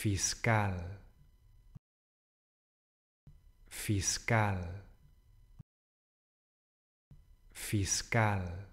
fiscal, fiscal, fiscal.